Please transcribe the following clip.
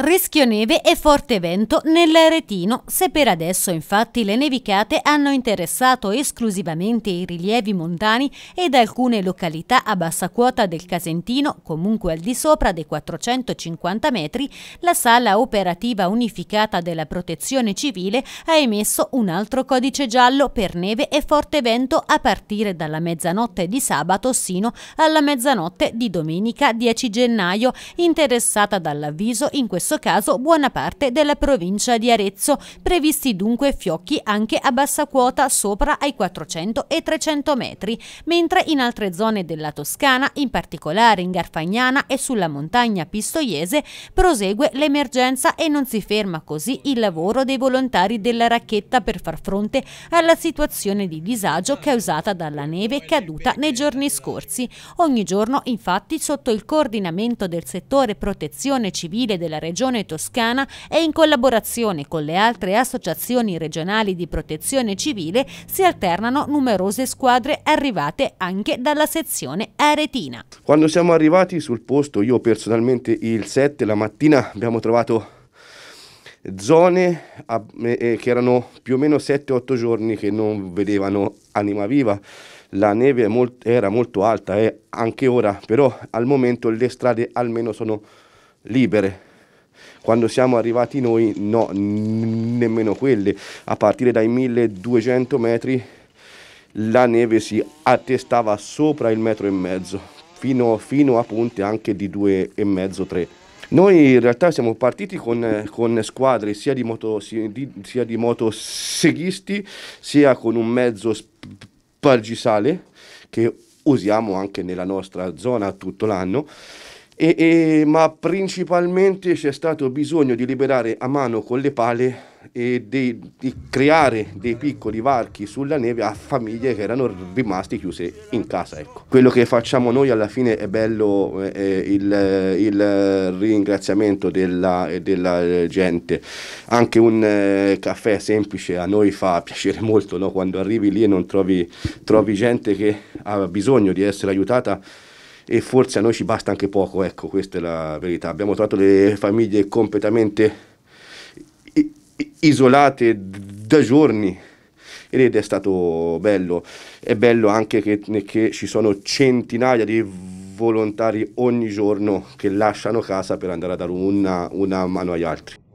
rischio neve e forte vento nell'Aretino, se per adesso infatti le nevicate hanno interessato esclusivamente i rilievi montani ed alcune località a bassa quota del Casentino, comunque al di sopra dei 450 metri, la sala operativa unificata della protezione civile ha emesso un altro codice giallo per neve e forte vento a partire dalla mezzanotte di sabato sino alla mezzanotte di domenica 10 gennaio, interessata dall'avviso in questo stesso caso buona parte della provincia di Arezzo, previsti dunque fiocchi anche a bassa quota sopra ai 400 e 300 metri, mentre in altre zone della Toscana, in particolare in Garfagnana e sulla montagna pistoiese, prosegue l'emergenza e non si ferma così il lavoro dei volontari della racchetta per far fronte alla situazione di disagio causata dalla neve caduta nei giorni scorsi. Ogni giorno infatti sotto il coordinamento del settore protezione civile della regione Regione Toscana e in collaborazione con le altre associazioni regionali di protezione civile si alternano numerose squadre arrivate anche dalla sezione aretina. Quando siamo arrivati sul posto, io personalmente il 7 la mattina abbiamo trovato zone eh, eh, che erano più o meno 7-8 giorni che non vedevano anima viva. La neve era molto alta e eh, anche ora, però al momento le strade almeno sono libere. Quando siamo arrivati noi, no, nemmeno quelle. A partire dai 1200 metri la neve si attestava sopra il metro e mezzo, fino, fino a punte anche di due 2,5-3. Noi in realtà siamo partiti con, con squadre sia di, moto, sia, di, sia di motoseghisti, sia con un mezzo spargisale che usiamo anche nella nostra zona tutto l'anno e, e, ma principalmente c'è stato bisogno di liberare a mano con le pale e di, di, creare dei piccoli varchi sulla neve a famiglie che erano rimaste chiuse in casa. Ecco. Quello che facciamo noi alla fine è bello è eh, eh, il, il, ringraziamento della, della, gente, anche un eh, caffè semplice a noi fa piacere molto no? quando arrivi lì e non trovi, trovi gente che ha bisogno di essere aiutata e forse a noi ci basta anche poco, ecco, questa è la verità. Abbiamo trovato delle famiglie completamente isolate da giorni ed è stato bello. È bello anche che, che, ci sono centinaia di volontari ogni giorno che lasciano casa per andare a dare una, una mano agli altri.